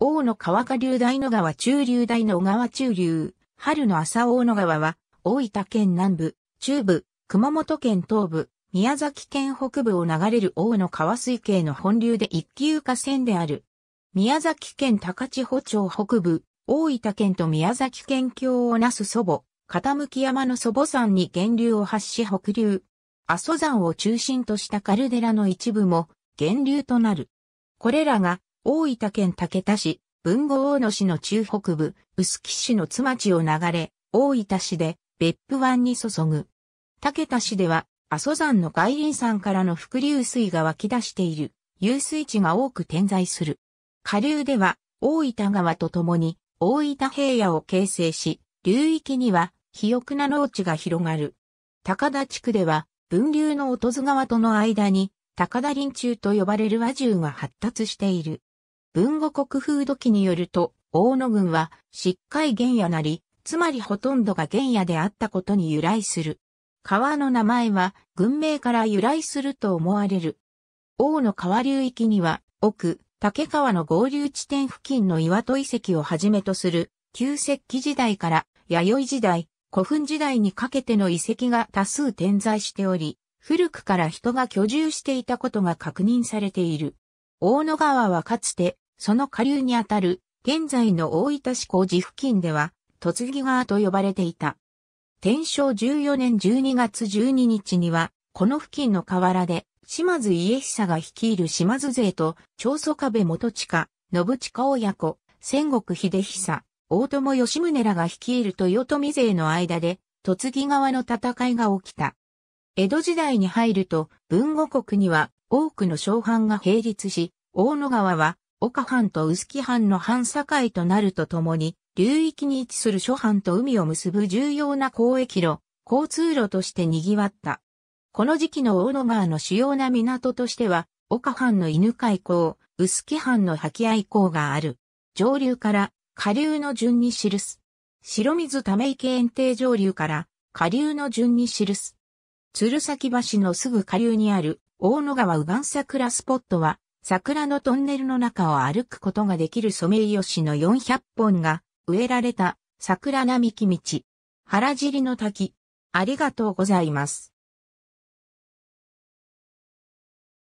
大野川下流大野川中流大野川中流、春の朝大野川は、大分県南部、中部、熊本県東部、宮崎県北部を流れる大野川水系の本流で一級河川である。宮崎県高千穂町北部、大分県と宮崎県境をなす祖母、傾山の祖母山に源流を発し北流。阿蘇山を中心としたカルデラの一部も源流となる。これらが大分県竹田市、文豪大野市の中北部、臼杵市の津町を流れ、大分市で別府湾に注ぐ。竹田市では、阿蘇山の外輪山からの伏流水が湧き出している、遊水地が多く点在する。下流では、大分川とともに、大分平野を形成し、流域には、肥沃な農地が広がる。高田地区では、分流の音津川との間に、高田林中と呼ばれる和獣が発達している。文後国風土記によると、大野軍は、しっかり原野なり、つまりほとんどが原野であったことに由来する。川の名前は、軍名から由来すると思われる。大野川流域には、奥、竹川の合流地点付近の岩戸遺跡をはじめとする、旧石器時代から、弥生時代、古墳時代にかけての遺跡が多数点在しており、古くから人が居住していたことが確認されている。大野川はかつてその下流にあたる、現在の大分市工事付近では、突木川と呼ばれていた。天正14年12月12日には、この付近の河原で、島津家久が率いる島津勢と、長宗壁元下、信近親子、戦国秀久、大友義宗らが率いる豊臣勢の間で、突木川の戦いが起きた。江戸時代に入ると、文後国には多くの商販が並立し、大野川は岡藩と臼杵藩の藩境となるとともに、流域に位置する諸藩と海を結ぶ重要な交易路、交通路として賑わった。この時期の大野川の主要な港としては、岡藩の犬海港、臼杵藩の吐合港がある。上流から下流の順に記す。白水ため池園庭上流から下流の順に記す。鶴崎橋のすぐ下流にある大野川右岸桜スポットは桜のトンネルの中を歩くことができるソメイヨシノ400本が植えられた桜並木道。原尻の滝。ありがとうございます。